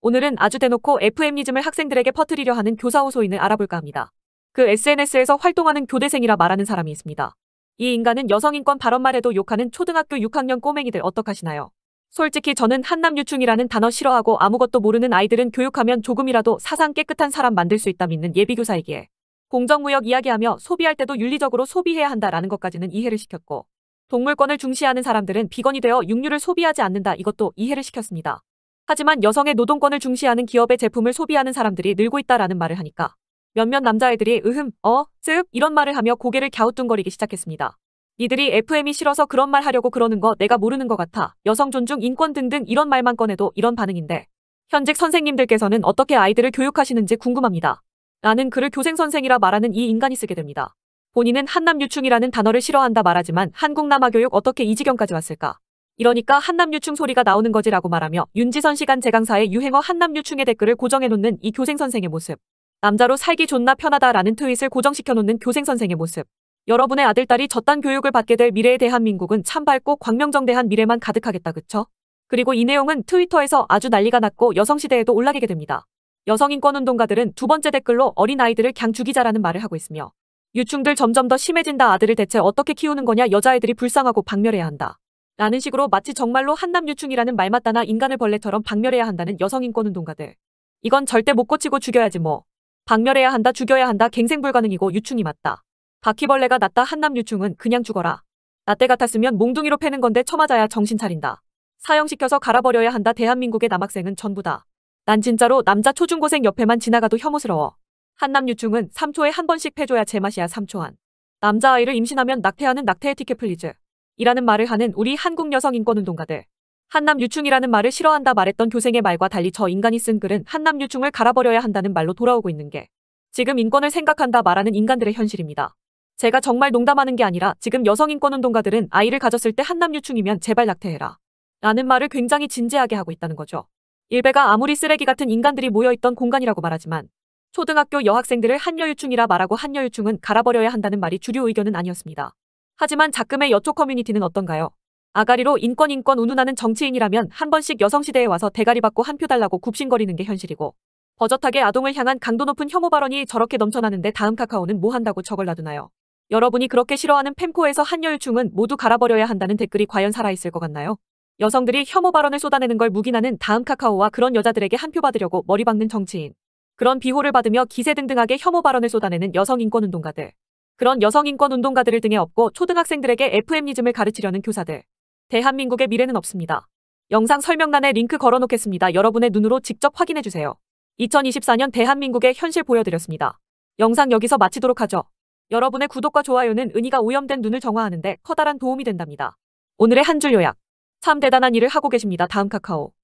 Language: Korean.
오늘은 아주 대놓고 FM이즘을 학생들에게 퍼뜨리려 하는 교사 호소인을 알아볼까 합니다. 그 SNS에서 활동하는 교대생이라 말하는 사람이 있습니다. 이 인간은 여성인권 발언만 해도 욕하는 초등학교 6학년 꼬맹이들 어떡하시나요? 솔직히 저는 한남유충이라는 단어 싫어하고 아무것도 모르는 아이들은 교육하면 조금이라도 사상 깨끗한 사람 만들 수 있다 믿는 예비교사이기에 공정무역 이야기하며 소비할 때도 윤리적으로 소비해야 한다라는 것까지는 이해를 시켰고 동물권을 중시하는 사람들은 비건이 되어 육류를 소비하지 않는다 이것도 이해를 시켰습니다. 하지만 여성의 노동권을 중시하는 기업의 제품을 소비하는 사람들이 늘고 있다라는 말을 하니까 몇몇 남자애들이 으흠, 어, 쓱 이런 말을 하며 고개를 갸우뚱거리기 시작했습니다. 니들이 FM이 싫어서 그런 말 하려고 그러는 거 내가 모르는 것 같아. 여성 존중, 인권 등등 이런 말만 꺼내도 이런 반응인데 현직 선생님들께서는 어떻게 아이들을 교육하시는지 궁금합니다. 라는 글을 교생선생이라 말하는 이 인간이 쓰게 됩니다. 본인은 한남유충이라는 단어를 싫어한다 말하지만 한국 남아교육 어떻게 이 지경까지 왔을까? 이러니까 한남유충 소리가 나오는 거지라고 말하며 윤지선 시간 재강사의 유행어 한남유충의 댓글을 고정해놓는 이 교생선생의 모습. 남자로 살기 존나 편하다라는 트윗을 고정시켜놓는 교생선생의 모습. 여러분의 아들딸이 저딴 교육을 받게 될미래에 대한민국은 참 밝고 광명정대한 미래만 가득하겠다 그쵸? 그리고 이 내용은 트위터에서 아주 난리가 났고 여성시대에도 올라가게 됩니다. 여성인권운동가들은 두 번째 댓글로 어린아이들을 강 죽이자라는 말을 하고 있으며 유충들 점점 더 심해진다 아들을 대체 어떻게 키우는 거냐 여자애들이 불쌍하고 박멸해야 한다. 라는 식으로 마치 정말로 한남유충이라는 말 맞다나 인간을 벌레처럼 박멸해야 한다는 여성인권운동가들. 이건 절대 못 고치고 죽여야지 뭐. 박멸해야 한다 죽여야 한다 갱생 불가능이고 유충이 맞다. 바퀴벌레가 낫다 한남유충은 그냥 죽어라. 나 때 같았으면 몽둥이로 패는 건데 처맞아야 정신 차린다. 사형시켜서 갈아버려야 한다 대한민국의 남학생은 전부다. 난 진짜로 남자 초중고생 옆에만 지나가도 혐오스러워. 한남유충은 3초에 한 번씩 패줘야 제맛이야 3초 안. 남자아이를 임신하면 낙태하는 낙태의 티켓플리즈. 이라는 말을 하는 우리 한국 여성 인권운동가들. 한남 유충이라는 말을 싫어한다 말했던 교생의 말과 달리 저 인간이 쓴 글은 한남 유충을 갈아버려야 한다는 말로 돌아오고 있는 게 지금 인권을 생각한다 말하는 인간들의 현실입니다. 제가 정말 농담하는 게 아니라 지금 여성 인권운동가들은 아이를 가졌을 때 한남 유충이면 제발 낙태해라. 라는 말을 굉장히 진지하게 하고 있다는 거죠. 일베가 아무리 쓰레기 같은 인간들이 모여있던 공간이라고 말하지만 초등학교 여학생들을 한여유충이라 말하고 한여유충은 갈아버려야 한다는 말이 주류 의견은 아니었습니다. 하지만 작금의 여초 커뮤니티는 어떤가요? 아가리로 인권 인권 운운하는 정치인이라면 한 번씩 여성시대에 와서 대가리 받고 한 표 달라고 굽신거리는 게 현실이고 버젓하게 아동을 향한 강도 높은 혐오 발언이 저렇게 넘쳐나는데 다음 카카오는 뭐 한다고 저걸 놔두나요? 여러분이 그렇게 싫어하는 펜코에서 한여유충은 모두 갈아버려야 한다는 댓글이 과연 살아있을 것 같나요? 여성들이 혐오 발언을 쏟아내는 걸 묵인하는 다음 카카오와 그런 여자들에게 한 표 받으려고 머리 박는 정치인. 그런 비호를 받으며 기세등등하게 혐오 발언을 쏟아내는 여성 인권운동가들. 그런 여성 인권 운동가들을 등에 업고 초등학생들에게 FM니즘을 가르치려는 교사들. 대한민국의 미래는 없습니다. 영상 설명란에 링크 걸어놓겠습니다. 여러분의 눈으로 직접 확인해주세요. 2024년 대한민국의 현실 보여드렸습니다. 영상 여기서 마치도록 하죠. 여러분의 구독과 좋아요는 은희가 오염된 눈을 정화하는데 커다란 도움이 된답니다. 오늘의 한 줄 요약. 참 대단한 일을 하고 계십니다. 다음 카카오.